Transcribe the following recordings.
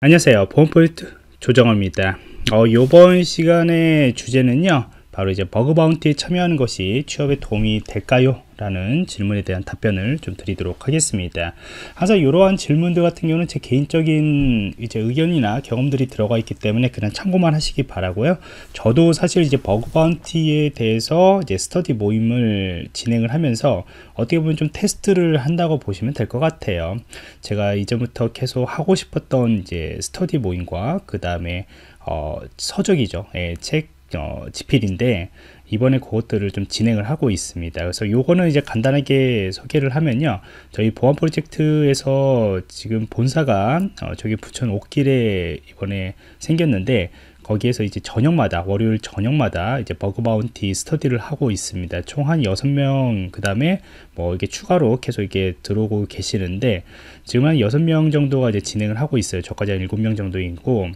안녕하세요 보험포인트 조정호입니다 어, 이번 시간의 주제는요 바로 이제 버그 바운티에 참여하는 것이 취업에 도움이 될까요? 라는 질문에 대한 답변을 좀 드리도록 하겠습니다. 항상 이러한 질문들 같은 경우는 제 개인적인 이제 의견이나 경험들이 들어가 있기 때문에 그냥 참고만 하시기 바라고요. 저도 사실 이제 버그 바운티에 대해서 이제 스터디 모임을 진행을 하면서 어떻게 보면 좀 테스트를 한다고 보시면 될 것 같아요. 제가 이전부터 계속 하고 싶었던 이제 스터디 모임과 그 다음에 어, 서적이죠. 예, 책 어, 지필인데 이번에 그것들을 좀 진행을 하고 있습니다. 그래서 요거는 이제 간단하게 소개를 하면요. 저희 보안 프로젝트에서 지금 본사가 어, 저기 부천 옥길에 이번에 생겼는데 거기에서 이제 저녁마다 월요일 저녁마다 이제 버그 바운티 스터디를 하고 있습니다. 총 한 여섯 명 그다음에 뭐 이게 추가로 계속 이게 들어오고 계시는데 지금 한 여섯 명 정도가 이제 진행을 하고 있어요. 저까지 한 일곱 명 정도 있고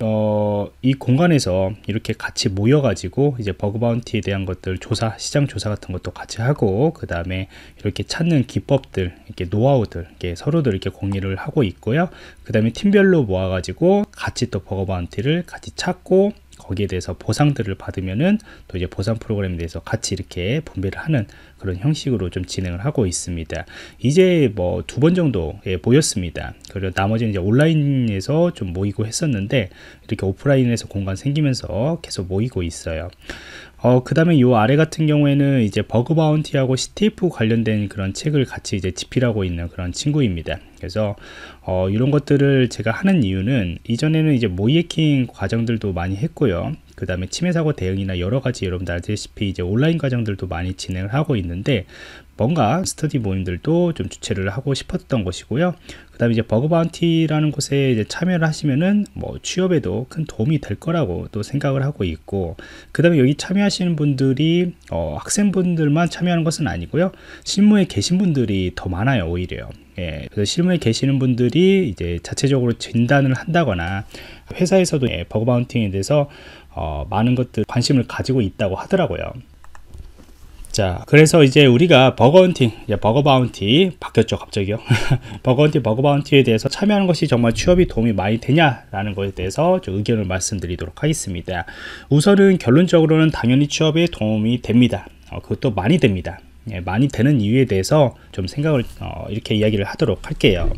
어, 이 공간에서 이렇게 같이 모여가지고 이제 버그 바운티에 대한 것들 조사, 시장 조사 같은 것도 같이 하고 그 다음에 이렇게 찾는 기법들, 이렇게 노하우들, 이렇게 서로들 이렇게 공유를 하고 있고요. 그 다음에 팀별로 모아가지고 같이 또 버그 바운티를 같이 찾고 거기에 대해서 보상들을 받으면은 또 이제 보상 프로그램에 대해서 같이 이렇게 분배를 하는 그런 형식으로 좀 진행을 하고 있습니다. 이제 뭐 두 번 정도 예, 보였습니다. 그리고 나머지는 이제 온라인에서 좀 모이고 했었는데 이렇게 오프라인에서 공간 생기면서 계속 모이고 있어요. 어, 그 다음에 요 아래 같은 경우에는 이제 버그 바운티하고 c t 프 관련된 그런 책을 같이 이제 집필하고 있는 그런 친구입니다. 그래서 어, 이런 것들을 제가 하는 이유는 이전에는 이제 모이해킹 과정들도 많이 했고요. 그 다음에 침해 사고 대응이나 여러 가지 여러분들 아시다시피 이제 온라인 과정들도 많이 진행을 하고 있는데 뭔가 스터디 모임들도 좀 주최를 하고 싶었던 것이고요. 그다음에 이제 버그 바운티라는 곳에 이제 참여를 하시면은 뭐 취업에도 큰 도움이 될 거라고 또 생각을 하고 있고 그다음에 여기 참여하시는 분들이 어, 학생분들만 참여하는 것은 아니고요 실무에 계신 분들이 더 많아요 오히려 예, 그래서 실무에 계시는 분들이 이제 자체적으로 진단을 한다거나 회사에서도 예, 버그 바운팅에 대해서 어, 많은 것들 관심을 가지고 있다고 하더라고요. 자 그래서 이제 우리가 버거헌팅 버거 바운티 바뀌었죠 갑자기요 버거헌팅 버거 바운티에 대해서 참여하는 것이 정말 취업이 도움이 많이 되냐 라는 것에 대해서 의견을 말씀드리도록 하겠습니다 우선은 결론적으로는 당연히 취업에 도움이 됩니다 어, 그것도 많이 됩니다 예, 많이 되는 이유에 대해서 좀 생각을 어, 이렇게 이야기를 하도록 할게요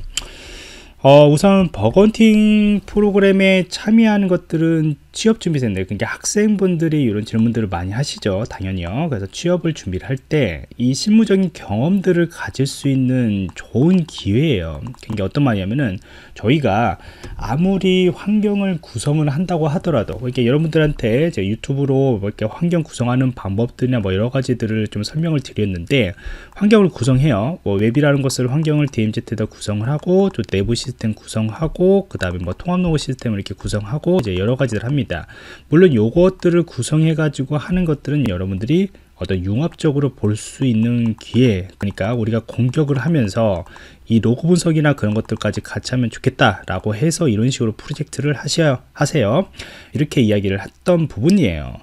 어, 우선 버건팅 프로그램에 참여하는 것들은 취업 준비생들, 그러니까 학생분들이 이런 질문들을 많이 하시죠. 당연히요. 그래서 취업을 준비를 할때 이 실무적인 경험들을 가질 수 있는 좋은 기회예요. 그러니까 어떤 말이냐면은 저희가 아무리 환경을 구성을 한다고 하더라도 이렇게 그러니까 여러분들한테 제 유튜브로 뭐 이렇게 환경 구성하는 방법들이나 뭐 여러 가지들을 좀 설명을 드렸는데 환경을 구성해요. 뭐 웹이라는 것을 환경을 DMZ에다 구성을 하고 또 내부 시 시스템 구성하고 그 다음에 뭐 통합 로고 시스템을 이렇게 구성하고 이제 여러 가지를 합니다 물론 요것들을 구성해 가지고 하는 것들은 여러분들이 어떤 융합적으로 볼 수 있는 기회 그러니까 우리가 공격을 하면서 이 로그 분석이나 그런 것들까지 같이 하면 좋겠다 라고 해서 이런 식으로 프로젝트를 하셔, 하세요 이렇게 이야기를 했던 부분이에요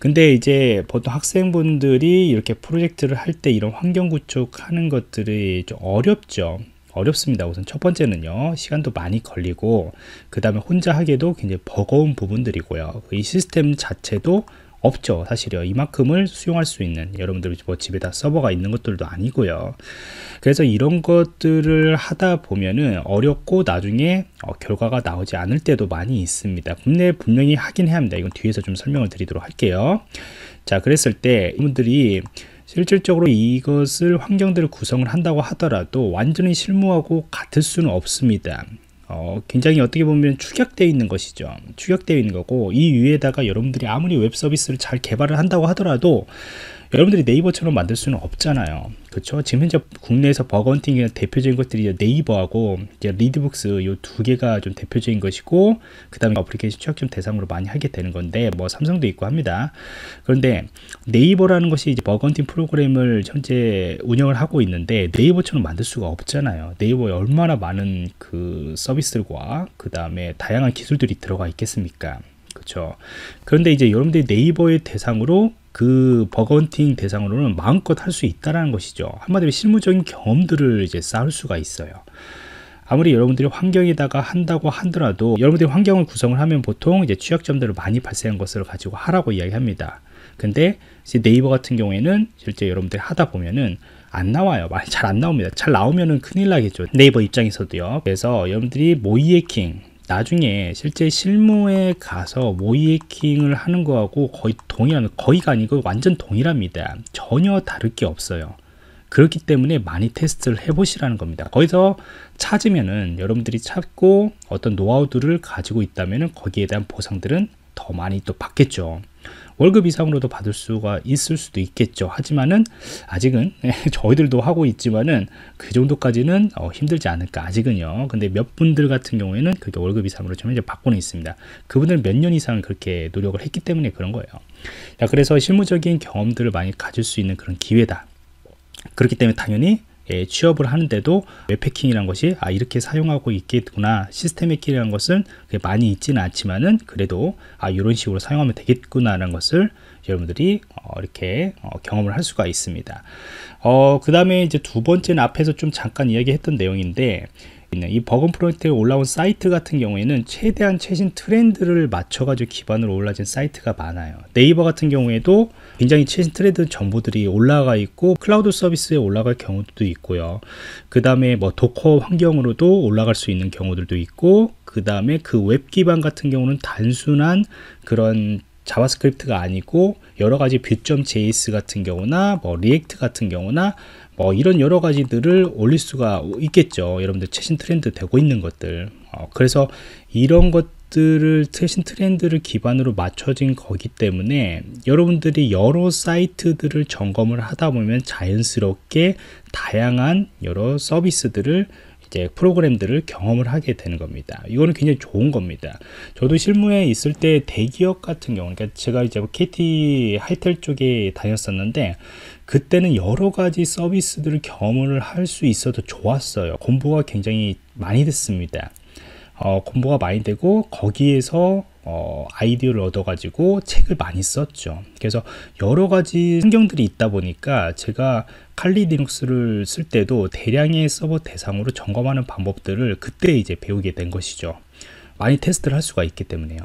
근데 이제 보통 학생분들이 이렇게 프로젝트를 할 때 이런 환경 구축하는 것들이 좀 어렵죠 어렵습니다. 우선 첫 번째는요, 시간도 많이 걸리고, 그 다음에 혼자 하기도 굉장히 버거운 부분들이고요. 이 시스템 자체도 없죠. 사실요. 이만큼을 수용할 수 있는 여러분들 뭐 집에다 서버가 있는 것들도 아니고요. 그래서 이런 것들을 하다 보면은 어렵고 나중에 어, 결과가 나오지 않을 때도 많이 있습니다. 국내 분명히 하긴 해야 합니다. 이건 뒤에서 좀 설명을 드리도록 할게요. 자, 그랬을 때 여러분들이 실질적으로 이것을 환경들을 구성을 한다고 하더라도 완전히 실무하고 같을 수는 없습니다. 어, 굉장히 어떻게 보면 축약되어 있는 것이죠. 축약되어 있는 거고 이 위에다가 여러분들이 아무리 웹 서비스를 잘 개발을 한다고 하더라도 여러분들이 네이버처럼 만들 수는 없잖아요. 그렇죠? 지금 현재 국내에서 버건팅의 대표적인 것들이 네이버하고 이제 리드북스 요두 개가 좀 대표적인 것이고 그다음에 어플리케이션 취약점 대상으로 많이 하게 되는 건데 뭐 삼성도 있고 합니다. 그런데 네이버라는 것이 이제 버건팅 프로그램을 현재 운영을 하고 있는데 네이버처럼 만들 수가 없잖아요. 네이버에 얼마나 많은 그 서비스들과 그다음에 다양한 기술들이 들어가 있겠습니까? 그렇죠. 그런데 이제 여러분들이 네이버의 대상으로 그 버건팅 대상으로는 마음껏 할 수 있다라는 것이죠. 한마디로 실무적인 경험들을 이제 쌓을 수가 있어요. 아무리 여러분들이 환경에다가 한다고 하더라도 여러분들이 환경을 구성을 하면 보통 이제 취약점들을 많이 발생한 것을 가지고 하라고 이야기합니다. 근데 이제 네이버 같은 경우에는 실제 여러분들이 하다 보면은 안 나와요. 잘 안 나옵니다. 잘 나오면은 큰일 나겠죠. 네이버 입장에서도요. 그래서 여러분들이 모이에킹 나중에 실제 실무에 가서 모이킹을 하는 거하고 거의 동일한 거의가 아니고 완전 동일합니다 전혀 다를 게 없어요 그렇기 때문에 많이 테스트를 해 보시라는 겁니다 거기서 찾으면은 여러분들이 찾고 어떤 노하우들을 가지고 있다면은 거기에 대한 보상들은 더 많이 또 받겠죠. 월급 이상으로도 받을 수가 있을 수도 있겠죠. 하지만은 아직은 네, 저희들도 하고 있지만은 그 정도까지는 어, 힘들지 않을까 아직은요. 근데 몇 분들 같은 경우에는 그게 월급 이상으로 좀 이제 받고는 있습니다. 그분들 몇 년 이상 그렇게 노력을 했기 때문에 그런 거예요. 자, 그래서 실무적인 경험들을 많이 가질 수 있는 그런 기회다. 그렇기 때문에 당연히 예, 취업을 하는데도 웹패킹이란 것이 아 이렇게 사용하고 있겠구나 시스템 의킹이라는 것은 많이 있지는 않지만은 그래도 아 이런 식으로 사용하면 되겠구나라는 것을 여러분들이 어, 이렇게 어, 경험을 할 수가 있습니다. 어, 그 다음에 이제 두 번째는 앞에서 좀 잠깐 이야기했던 내용인데 이 버금 프로젝트에 올라온 사이트 같은 경우에는 최대한 최신 트렌드를 맞춰가지고 기반으로 올라진 사이트가 많아요. 네이버 같은 경우에도 굉장히 최신 트렌드 정보들이 올라가 있고 클라우드 서비스에 올라갈 경우도 있고요. 그 다음에 뭐 도커 환경으로도 올라갈 수 있는 경우들도 있고 그 다음에 그 웹 기반 같은 경우는 단순한 그런 자바스크립트가 아니고 여러 가지 뷰.js 같은 경우나 뭐 리액트 같은 경우나 뭐 이런 여러 가지들을 올릴 수가 있겠죠. 여러분들 최신 트렌드 되고 있는 것들. 어, 그래서 이런 것들을 최신 트렌드를 기반으로 맞춰진 거기 때문에 여러분들이 여러 사이트들을 점검을 하다 보면 자연스럽게 다양한 여러 서비스들을 이제 프로그램들을 경험을 하게 되는 겁니다. 이거는 굉장히 좋은 겁니다. 저도 실무에 있을 때 대기업 같은 경우, 그러니까 제가 이제 KT 하이텔 쪽에 다녔었는데 그때는 여러 가지 서비스들을 경험을 할 수있어도 좋았어요. 공부가 굉장히 많이 됐습니다. 어, 공부가 많이 되고 거기에서 어, 아이디어를 얻어가지고 책을 많이 썼죠. 그래서 여러 가지 환경들이 있다 보니까 제가 칼리 리눅스를 쓸 때도 대량의 서버 대상으로 점검하는 방법들을 그때 이제 배우게 된 것이죠. 많이 테스트를 할 수가 있기 때문에요.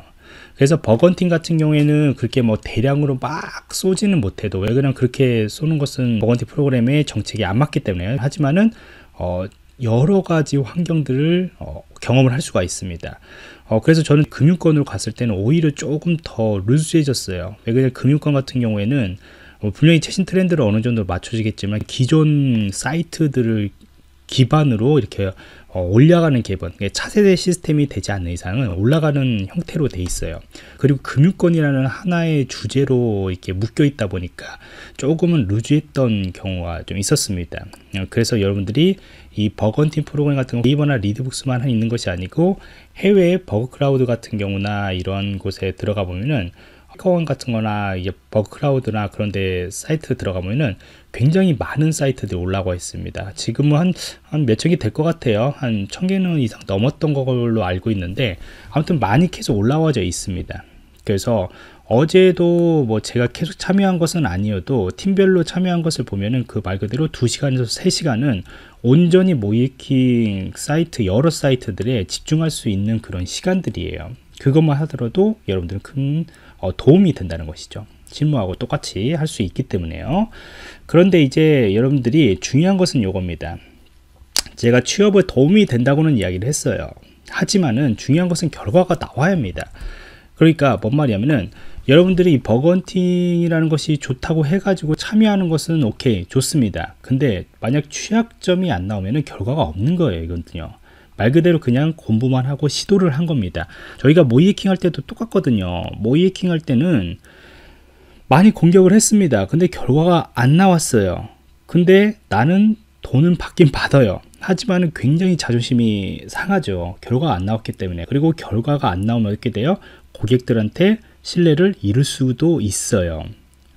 그래서 버건팅 같은 경우에는 그렇게 뭐 대량으로 막 쏘지는 못해도 왜 그냥 그렇게 쏘는 것은 버건팅 프로그램의 정책이 안 맞기 때문에 하지만은 어, 여러 가지 환경들을 어, 경험을 할 수가 있습니다. 어, 그래서 저는 금융권으로 갔을 때는 오히려 조금 더 루즈해졌어요. 왜 그냥 금융권 같은 경우에는 어, 분명히 최신 트렌드를 어느 정도 맞춰지겠지만 기존 사이트들을 기반으로 이렇게 어, 올라가는 개번 차세대 시스템이 되지 않는 이상은 올라가는 형태로 돼 있어요 그리고 금융권이라는 하나의 주제로 이렇게 묶여 있다 보니까 조금은 루즈했던 경우가 좀 있었습니다 어, 그래서 여러분들이 이 버건팀 프로그램 같은 네이버나 리드북스만 있는 것이 아니고 해외 버그크라우드 같은 경우나 이런 곳에 들어가 보면은 카카원 같은 거나 이제 버클라우드나 그런 데 사이트 들어가면은 굉장히 많은 사이트들이 올라와 있습니다. 지금은 한, 한 몇천 개 될 것 같아요. 한 천 개는 이상 넘었던 걸로 알고 있는데 아무튼 많이 계속 올라와져 있습니다. 그래서 어제도 뭐 제가 계속 참여한 것은 아니어도 팀별로 참여한 것을 보면은 그 말 그대로 2시간에서 3시간은 온전히 모이킹 사이트 여러 사이트들에 집중할 수 있는 그런 시간들이에요. 그것만 하더라도 여러분들은 큰 어, 도움이 된다는 것이죠. 실무하고 똑같이 할 수 있기 때문에요. 그런데 이제 여러분들이 중요한 것은 이겁니다. 제가 취업에 도움이 된다고는 이야기를 했어요. 하지만은 중요한 것은 결과가 나와야 합니다. 그러니까 뭔 말이냐면은 여러분들이 이 버건팅이라는 것이 좋다고 해가지고 참여하는 것은 오케이 좋습니다. 근데 만약 취약점이 안 나오면은 결과가 없는 거예요 이건요. 말 그대로 그냥 공부만 하고 시도를 한 겁니다. 저희가 모이에킹 할 때도 똑같거든요. 모이에킹 할 때는 많이 공격을 했습니다. 근데 결과가 안 나왔어요. 근데 나는 돈은 받긴 받아요. 하지만 굉장히 자존심이 상하죠. 결과가 안 나왔기 때문에. 그리고 결과가 안 나오면 어떻게 돼요? 고객들한테 신뢰를 잃을 수도 있어요.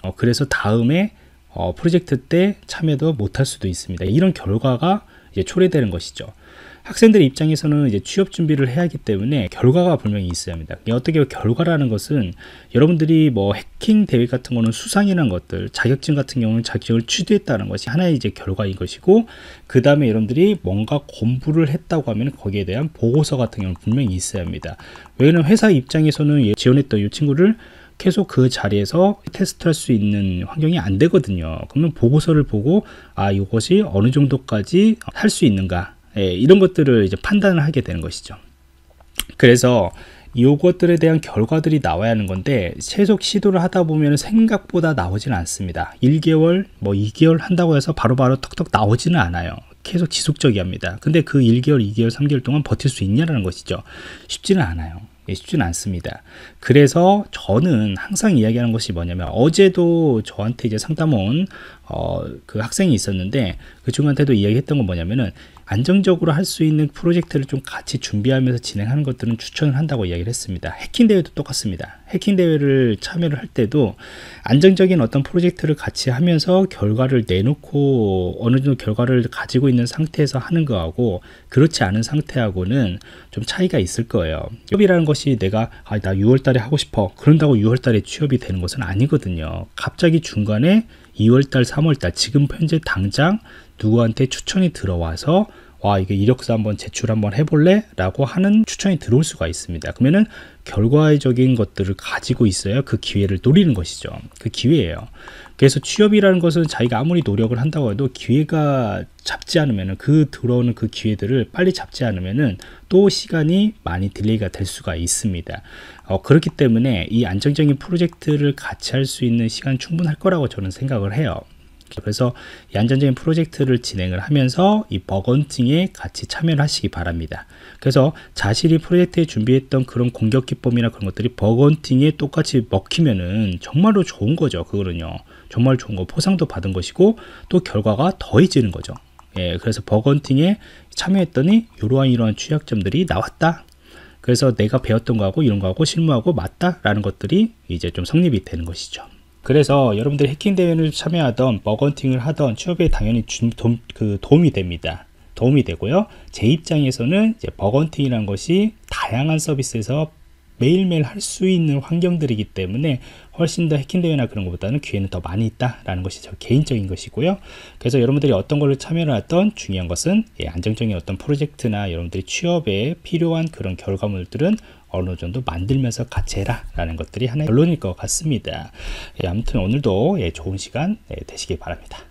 어, 그래서 다음에 어, 프로젝트 때 참여도 못 할 수도 있습니다. 이런 결과가 이제 초래되는 것이죠. 학생들 입장에서는 이제 취업 준비를 해야 하기 때문에 결과가 분명히 있어야 합니다. 어떻게 결과라는 것은 여러분들이 뭐 해킹 대회 같은 거는 수상이란 것들, 자격증 같은 경우는 자격증을 취득했다는 것이 하나의 이제 결과인 것이고 그 다음에 여러분들이 뭔가 공부를 했다고 하면 거기에 대한 보고서 같은 경우는 분명히 있어야 합니다. 왜냐하면 회사 입장에서는 예, 지원했던 이 친구를 계속 그 자리에서 테스트할 수 있는 환경이 안 되거든요. 그러면 보고서를 보고 아 이것이 어느 정도까지 할 수 있는가 예, 이런 것들을 이제 판단을 하게 되는 것이죠. 그래서 이것들에 대한 결과들이 나와야 하는 건데 계속 시도를 하다 보면 생각보다 나오지는 않습니다. 1개월, 뭐 2개월 한다고 해서 바로바로 바로 턱턱 나오지는 않아요. 계속 지속적이 합니다. 근데 그 1개월, 2개월, 3개월 동안 버틸 수 있냐라는 것이죠. 쉽지는 않아요. 예, 쉽지는 않습니다. 그래서 저는 항상 이야기하는 것이 뭐냐면 어제도 저한테 이제 상담 온그 어, 그 학생이 있었는데 그 친구한테도 이야기했던 건 뭐냐면은 안정적으로 할 수 있는 프로젝트를 좀 같이 준비하면서 진행하는 것들은 추천을 한다고 이야기를 했습니다. 해킹 대회도 똑같습니다. 해킹 대회를 참여를 할 때도 안정적인 어떤 프로젝트를 같이 하면서 결과를 내놓고 어느 정도 결과를 가지고 있는 상태에서 하는 거하고 그렇지 않은 상태하고는 좀 차이가 있을 거예요. 취업이라는 것이 내가 아, 나 6월 달에 하고 싶어. 그런다고 6월 달에 취업이 되는 것은 아니거든요. 갑자기 중간에 2월달, 3월달 지금 현재 당장 누구한테 추천이 들어와서 와 이게 이력서 한번 제출 한번 해볼래? 라고 하는 추천이 들어올 수가 있습니다. 그러면은 결과적인 것들을 가지고 있어야 그 기회를 노리는 것이죠. 그 기회예요. 그래서 취업이라는 것은 자기가 아무리 노력을 한다고 해도 기회가 잡지 않으면 그 들어오는 그 기회들을 빨리 잡지 않으면 또 시간이 많이 딜레이가 될 수가 있습니다. 어, 그렇기 때문에 이 안정적인 프로젝트를 같이 할 수 있는 시간 충분할 거라고 저는 생각을 해요. 그래서 이 안전적인 프로젝트를 진행을 하면서 이 버건팅에 같이 참여를 하시기 바랍니다. 그래서 자신이 프로젝트에 준비했던 그런 공격 기법이나 그런 것들이 버건팅에 똑같이 먹히면은 정말로 좋은 거죠. 그거는요. 정말 좋은 거 포상도 받은 것이고 또 결과가 더해지는 거죠. 예, 그래서 버건팅에 참여했더니 이러한 이러한 취약점들이 나왔다. 그래서 내가 배웠던 거하고 이런 거하고 실무하고 맞다라는 것들이 이제 좀 성립이 되는 것이죠. 그래서 여러분들 해킹 대회를 참여하던 버건팅을 하던 취업에 당연히 주, 도움, 그 도움이 됩니다. 도움이 되고요. 제 입장에서는 이제 버건팅이란 것이 다양한 서비스에서 매일매일 할 수 있는 환경들이기 때문에 훨씬 더 해킹대회나 그런 것보다는 기회는 더 많이 있다라는 것이 저 개인적인 것이고요. 그래서 여러분들이 어떤 걸로 참여를 하던 중요한 것은 예, 안정적인 어떤 프로젝트나 여러분들이 취업에 필요한 그런 결과물들은 어느 정도 만들면서 같이 해라라는 것들이 하나의 결론일 것 같습니다. 예, 아무튼 오늘도 예, 좋은 시간 예, 되시길 바랍니다.